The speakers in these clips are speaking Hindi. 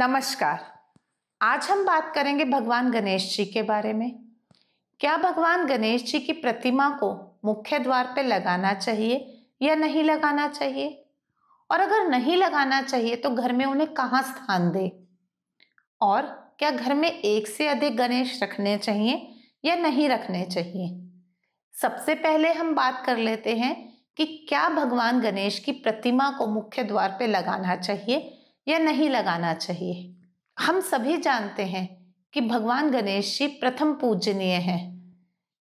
नमस्कार आज हम बात करेंगे भगवान गणेश जी के बारे में क्या भगवान गणेश जी की प्रतिमा को मुख्य द्वार पर लगाना चाहिए या नहीं लगाना चाहिए और अगर नहीं लगाना चाहिए तो घर में उन्हें कहाँ स्थान दे और क्या घर में एक से अधिक गणेश रखने चाहिए या नहीं रखने चाहिए सबसे पहले हम बात कर लेते हैं कि क्या भगवान गणेश की प्रतिमा को मुख्य द्वार पर लगाना चाहिए या नहीं लगाना चाहिए हम सभी जानते हैं कि भगवान गणेश जी प्रथम पूजनीय हैं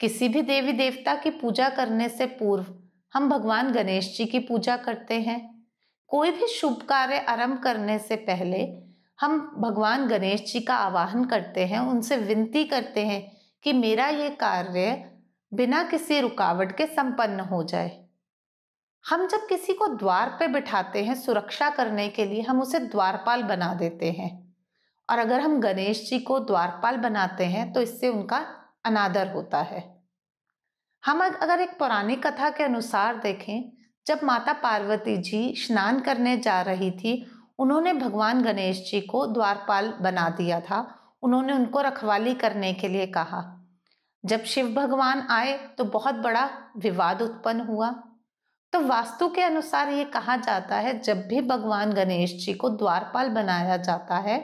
किसी भी देवी देवता की पूजा करने से पूर्व हम भगवान गणेश जी की पूजा करते हैं कोई भी शुभ कार्य आरंभ करने से पहले हम भगवान गणेश जी का आवाहन करते हैं उनसे विनती करते हैं कि मेरा ये कार्य बिना किसी रुकावट के संपन्न हो जाए हम जब किसी को द्वार पे बिठाते हैं सुरक्षा करने के लिए हम उसे द्वारपाल बना देते हैं और अगर हम गणेश जी को द्वारपाल बनाते हैं तो इससे उनका अनादर होता है हम अगर एक पौराणिक कथा के अनुसार देखें जब माता पार्वती जी स्नान करने जा रही थी उन्होंने भगवान गणेश जी को द्वारपाल बना दिया था उन्होंने उनको रखवाली करने के लिए कहा जब शिव भगवान आए तो बहुत बड़ा विवाद उत्पन्न हुआ तो वास्तु के अनुसार ये कहा जाता है जब भी भगवान गणेश जी को द्वारपाल बनाया जाता है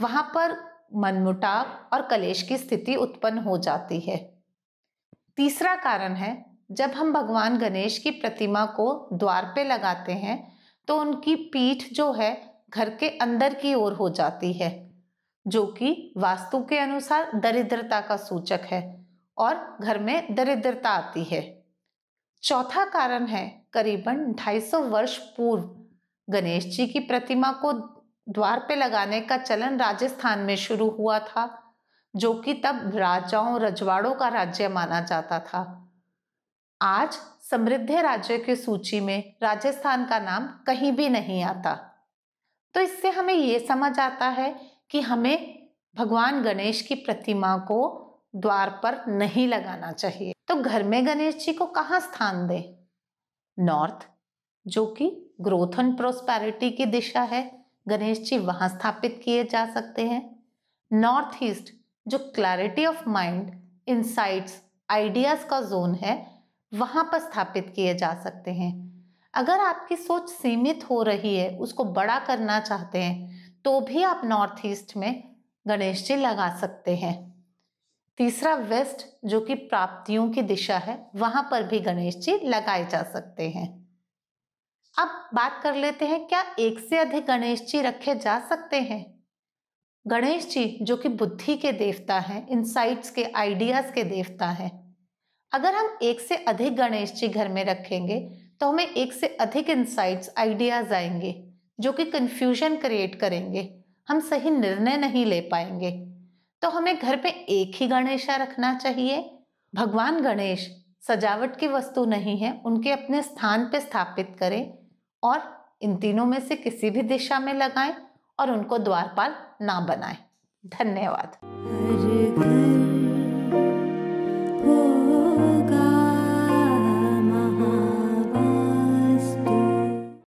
वहाँ पर मनमुटाव और कलेश की स्थिति उत्पन्न हो जाती है तीसरा कारण है जब हम भगवान गणेश की प्रतिमा को द्वार पे लगाते हैं तो उनकी पीठ जो है घर के अंदर की ओर हो जाती है जो कि वास्तु के अनुसार दरिद्रता का सूचक है और घर में दरिद्रता आती है चौथा कारण है करीबन 250 वर्ष पूर्व गणेश जी की प्रतिमा को द्वार पे लगाने का चलन राजस्थान में शुरू हुआ था जो कि तब राजाओं रजवाड़ों का राज्य माना जाता था आज समृद्ध राज्य की सूची में राजस्थान का नाम कहीं भी नहीं आता तो इससे हमें ये समझ आता है कि हमें भगवान गणेश की प्रतिमा को द्वार पर नहीं लगाना चाहिए तो घर में गणेश जी को कहाँ स्थान दे नॉर्थ जो कि ग्रोथ एंड प्रोस्पैरिटी की दिशा है गणेश जी वहां स्थापित किए जा सकते हैं नॉर्थ ईस्ट जो clarity of mind insights ideas का जोन है वहां पर स्थापित किए जा सकते हैं अगर आपकी सोच सीमित हो रही है उसको बड़ा करना चाहते हैं तो भी आप नॉर्थ ईस्ट में गणेश जी लगा सकते हैं तीसरा वेस्ट जो कि प्राप्तियों की दिशा है वहां पर भी गणेश जी लगाए जा सकते हैं अब बात कर लेते हैं क्या एक से अधिक गणेश जी रखे जा सकते हैं गणेश जी जो कि बुद्धि के देवता हैं इंसाइट्स के आइडियाज के देवता हैं अगर हम एक से अधिक गणेश जी घर में रखेंगे तो हमें एक से अधिक इंसाइट्स आइडियाज आएंगे जो कि कंफ्यूजन क्रिएट करेंगे हम सही निर्णय नहीं ले पाएंगे तो हमें घर पे एक ही गणेशा रखना चाहिए भगवान गणेश सजावट की वस्तु नहीं है उनके अपने स्थान पे स्थापित करें और इन तीनों में से किसी भी दिशा में लगाएं और उनको द्वारपाल ना बनाएं धन्यवाद